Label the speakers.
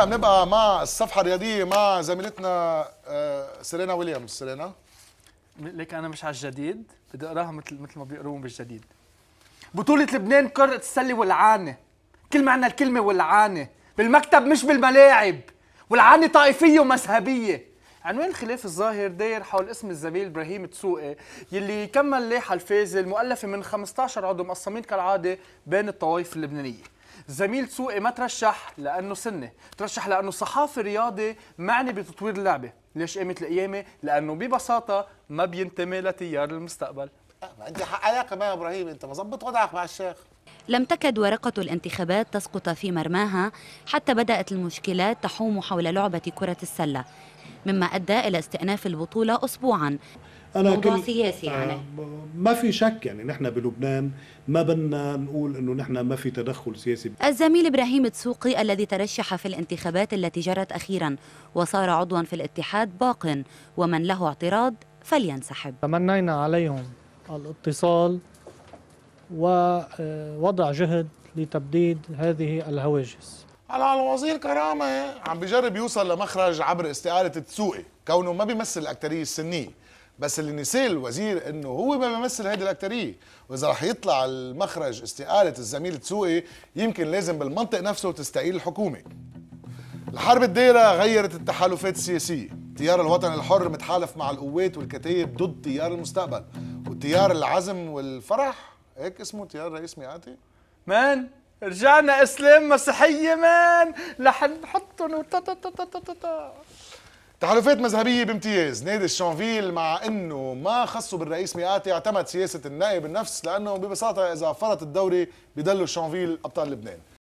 Speaker 1: هلا بنبقى مع الصفحه الرياضيه مع زميلتنا آه، سيرينا ويليامز سيرينا ليك انا مش على الجديد بدي اقراها مثل مثل ما بيقروهم بالجديد
Speaker 2: بطولة لبنان كرة السلة والعانة كل معنى الكلمة والعانة بالمكتب مش بالملاعب والعانة طائفية ومذهبية عنوان الخلاف الظاهر داير حول اسم الزميل ابراهيم تسوقي يلي كمل لائحه الفازه المؤلفه من 15 عضو مقسمين كالعاده بين الطوائف اللبنانيه زميل سوقي ما ترشح لانه سنه ترشح لانه صحافي رياضي معني بتطوير اللعبه ليش قامت القيامه لانه ببساطه ما بينتمي لتيار المستقبل انت آه، حق علاقه ما يا ابراهيم انت مظبط وضعك
Speaker 1: مع الشيخ
Speaker 3: لم تكد ورقة الانتخابات تسقط في مرماها حتى بدأت المشكلات تحوم حول لعبة كرة السلة مما أدى إلى استئناف البطولة أسبوعاً انا موضوع كل سياسي آه، يعني
Speaker 1: ما في شك يعني نحن بلبنان ما بدنا نقول انه نحن ما في تدخل سياسي
Speaker 3: الزميل ابراهيم تسوقي الذي ترشح في الانتخابات التي جرت اخيرا وصار عضوا في الاتحاد باق ومن له اعتراض فلينسحب تمنينا عليهم الاتصال ووضع آه، جهد لتبديد هذه الهواجس
Speaker 1: هلا الوزير كرامه عم بجرب يوصل لمخرج عبر استقاله تسوقي كونه ما بيمثل الاكثريه السنيه بس اللي نسيه الوزير انه هو ما بيمثل هيدي الاكثريه واذا رح يطلع المخرج استقاله الزميل تسوقي يمكن لازم بالمنطق نفسه تستقيل الحكومه الحرب الدايره غيرت التحالفات السياسيه تيار الوطن الحر متحالف مع القوات والكتائب ضد تيار المستقبل وتيار العزم والفرح هيك اسمه تيار رئيس مئاتي مان رجعنا اسلام مسيحيه مان لحن
Speaker 2: نحطهم
Speaker 1: تحالفات مذهبية بامتياز نادي الشانفيل مع انه ما خصه بالرئيس مئاتي اعتمد سياسة النائب النفس لانه ببساطة اذا فرط الدوري بيدلوا الشانفيل ابطال لبنان